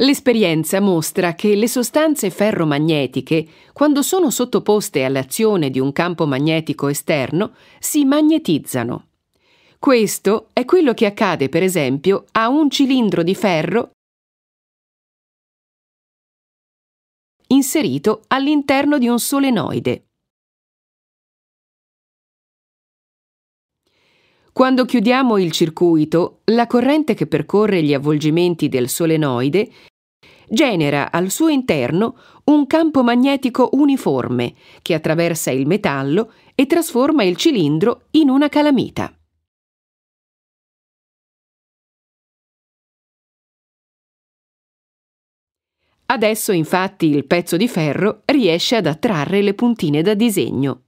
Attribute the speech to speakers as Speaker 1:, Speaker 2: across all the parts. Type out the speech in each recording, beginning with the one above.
Speaker 1: L'esperienza mostra che le sostanze ferromagnetiche, quando sono sottoposte all'azione di un campo magnetico esterno, si magnetizzano. Questo è quello che accade, per esempio, a un cilindro di ferro
Speaker 2: inserito
Speaker 1: all'interno di un solenoide. Quando chiudiamo il circuito, la corrente che percorre gli avvolgimenti del solenoide genera al suo interno un campo magnetico uniforme che attraversa il metallo e trasforma il cilindro in una calamita. Adesso infatti il pezzo di ferro riesce ad attrarre le puntine da disegno.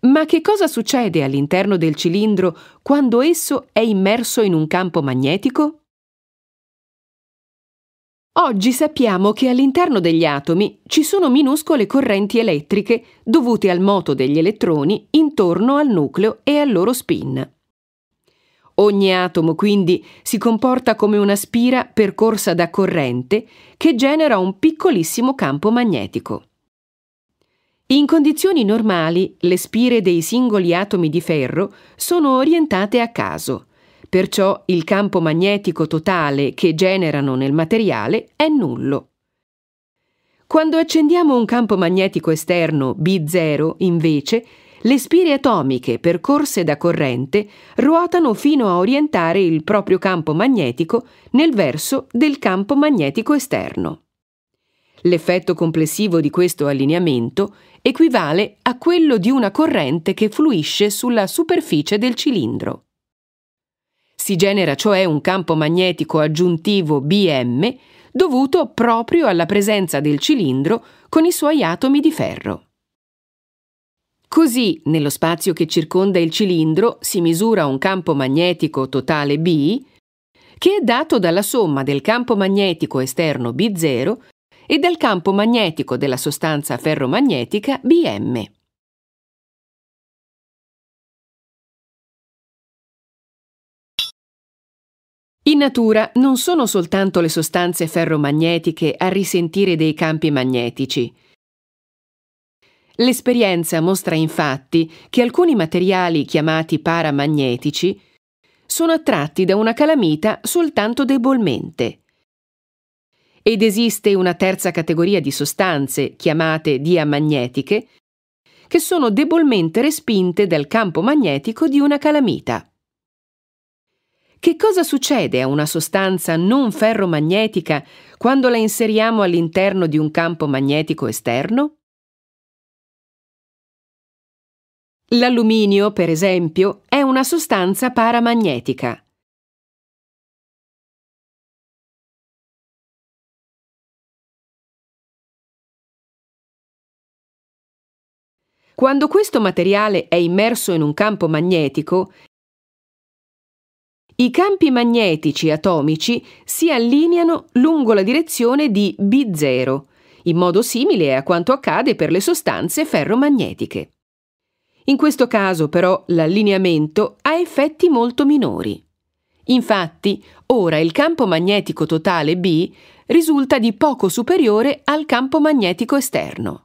Speaker 1: Ma che cosa succede all'interno del cilindro quando esso è immerso in un campo magnetico? Oggi sappiamo che all'interno degli atomi ci sono minuscole correnti elettriche dovute al moto degli elettroni intorno al nucleo e al loro spin. Ogni atomo quindi si comporta come una spira percorsa da corrente che genera un piccolissimo campo magnetico. In condizioni normali le spire dei singoli atomi di ferro sono orientate a caso Perciò il campo magnetico totale che generano nel materiale è nullo. Quando accendiamo un campo magnetico esterno B0, invece, le spire atomiche percorse da corrente ruotano fino a orientare il proprio campo magnetico nel verso del campo magnetico esterno. L'effetto complessivo di questo allineamento equivale a quello di una corrente che fluisce sulla superficie del cilindro. Si genera cioè un campo magnetico aggiuntivo Bm dovuto proprio alla presenza del cilindro con i suoi atomi di ferro. Così, nello spazio che circonda il cilindro si misura un campo magnetico totale B, che è dato dalla somma del campo magnetico esterno B0 e del campo magnetico della sostanza ferromagnetica Bm. In natura non sono soltanto le sostanze ferromagnetiche a risentire dei campi magnetici. L'esperienza mostra infatti che alcuni materiali chiamati paramagnetici sono attratti da una calamita soltanto debolmente. Ed esiste una terza categoria di sostanze, chiamate diamagnetiche, che sono debolmente respinte dal campo magnetico di una calamita. Che cosa succede a una sostanza non ferromagnetica quando la inseriamo all'interno di un campo magnetico esterno? L'alluminio, per
Speaker 2: esempio, è una sostanza paramagnetica.
Speaker 1: Quando questo materiale è immerso in un campo magnetico, i campi magnetici atomici si allineano lungo la direzione di B0, in modo simile a quanto accade per le sostanze ferromagnetiche. In questo caso però l'allineamento ha effetti molto minori. Infatti, ora il campo magnetico totale B risulta di poco superiore al campo magnetico esterno.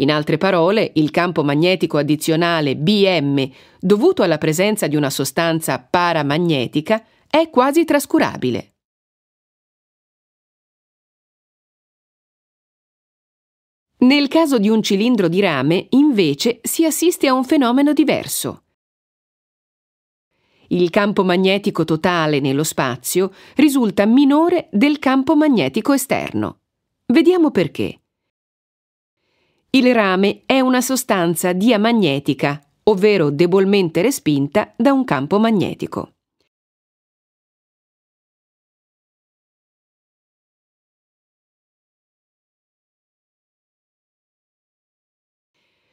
Speaker 1: In altre parole, il campo magnetico addizionale BM, dovuto alla presenza di una sostanza paramagnetica, è quasi trascurabile. Nel caso di un cilindro di rame, invece, si assiste a un fenomeno diverso. Il campo magnetico totale nello spazio risulta minore del campo magnetico esterno. Vediamo perché. Il rame è una sostanza diamagnetica, ovvero debolmente respinta da un campo magnetico.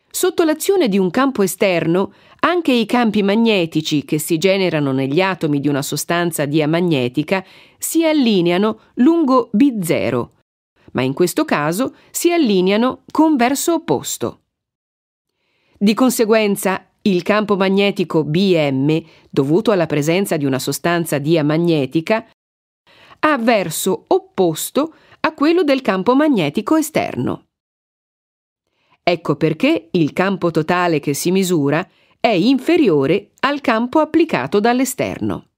Speaker 1: Sotto l'azione di un campo esterno, anche i campi magnetici che si generano negli atomi di una sostanza diamagnetica si allineano lungo B0, ma in questo caso si allineano con verso opposto. Di conseguenza, il campo magnetico Bm, dovuto alla presenza di una sostanza diamagnetica, ha verso opposto a quello del campo magnetico esterno. Ecco perché il campo totale che si misura è inferiore al campo applicato dall'esterno.